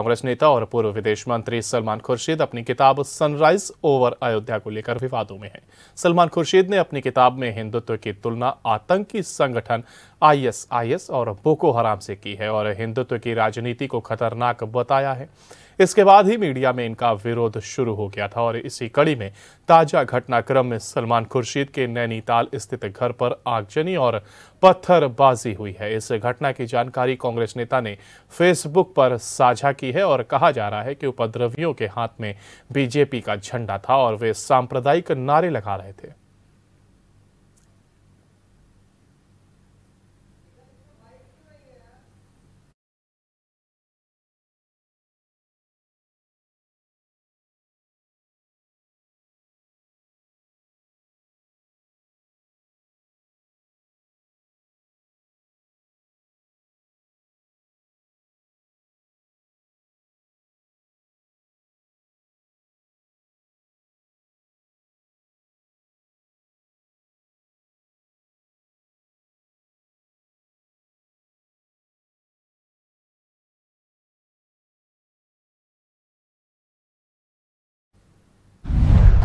कांग्रेस नेता और पूर्व विदेश मंत्री सलमान खुर्शीद अपनी किताब सनराइज ओवर अयोध्या को लेकर विवादों में हैं। सलमान खुर्शीद ने अपनी किताब में हिंदुत्व की तुलना आतंकी संगठन आईएसआईएस और बोको हराम से की है और हिंदुत्व की राजनीति को खतरनाक बताया है इसके बाद ही मीडिया में इनका विरोध शुरू हो गया था और इसी कड़ी में ताजा घटनाक्रम में सलमान खुर्शीद के नैनीताल स्थित घर पर आगजनी और पत्थरबाजी हुई है इस घटना की जानकारी कांग्रेस नेता ने फेसबुक पर साझा की है और कहा जा रहा है कि उपद्रवियों के हाथ में बीजेपी का झंडा था और वे सांप्रदायिक नारे लगा रहे थे